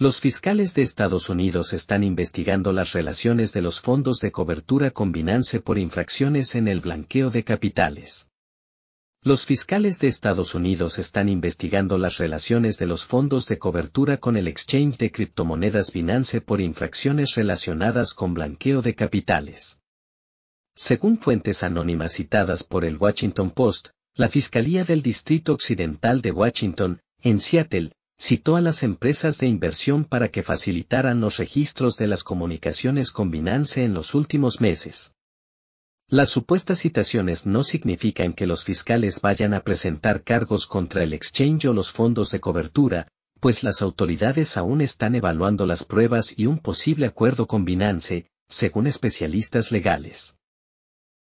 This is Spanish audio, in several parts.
Los fiscales de Estados Unidos están investigando las relaciones de los fondos de cobertura con Binance por infracciones en el blanqueo de capitales. Los fiscales de Estados Unidos están investigando las relaciones de los fondos de cobertura con el exchange de criptomonedas Binance por infracciones relacionadas con blanqueo de capitales. Según fuentes anónimas citadas por el Washington Post, la Fiscalía del Distrito Occidental de Washington, en Seattle, citó a las empresas de inversión para que facilitaran los registros de las comunicaciones con Binance en los últimos meses. Las supuestas citaciones no significan que los fiscales vayan a presentar cargos contra el exchange o los fondos de cobertura, pues las autoridades aún están evaluando las pruebas y un posible acuerdo con Binance, según especialistas legales.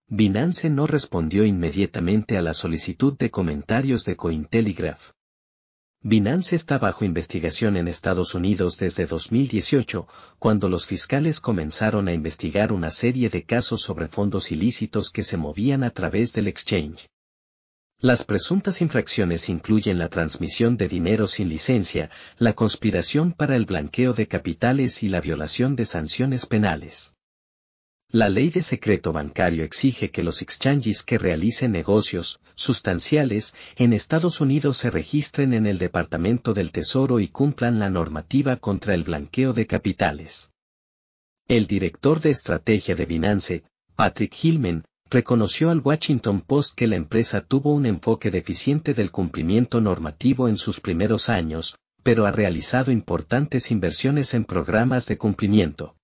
Binance no respondió inmediatamente a la solicitud de comentarios de Cointelegraph. Binance está bajo investigación en Estados Unidos desde 2018, cuando los fiscales comenzaron a investigar una serie de casos sobre fondos ilícitos que se movían a través del exchange. Las presuntas infracciones incluyen la transmisión de dinero sin licencia, la conspiración para el blanqueo de capitales y la violación de sanciones penales. La ley de secreto bancario exige que los exchanges que realicen negocios sustanciales en Estados Unidos se registren en el Departamento del Tesoro y cumplan la normativa contra el blanqueo de capitales. El director de estrategia de Binance, Patrick Hillman, reconoció al Washington Post que la empresa tuvo un enfoque deficiente del cumplimiento normativo en sus primeros años, pero ha realizado importantes inversiones en programas de cumplimiento.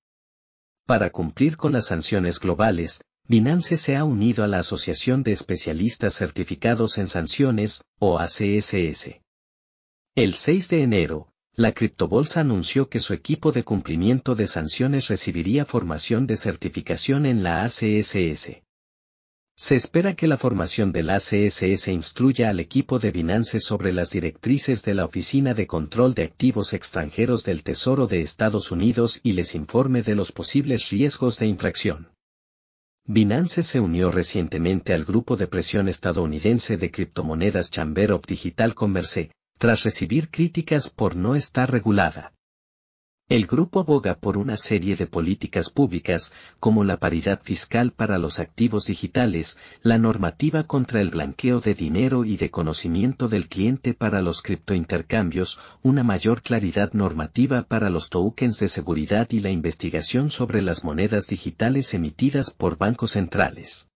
Para cumplir con las sanciones globales, Binance se ha unido a la Asociación de Especialistas Certificados en Sanciones, o ACSS. El 6 de enero, la criptobolsa anunció que su equipo de cumplimiento de sanciones recibiría formación de certificación en la ACSS. Se espera que la formación del ACSS instruya al equipo de Binance sobre las directrices de la Oficina de Control de Activos Extranjeros del Tesoro de Estados Unidos y les informe de los posibles riesgos de infracción. Binance se unió recientemente al grupo de presión estadounidense de criptomonedas Chamber of Digital Commerce, tras recibir críticas por no estar regulada. El grupo aboga por una serie de políticas públicas, como la paridad fiscal para los activos digitales, la normativa contra el blanqueo de dinero y de conocimiento del cliente para los criptointercambios, una mayor claridad normativa para los tokens de seguridad y la investigación sobre las monedas digitales emitidas por bancos centrales.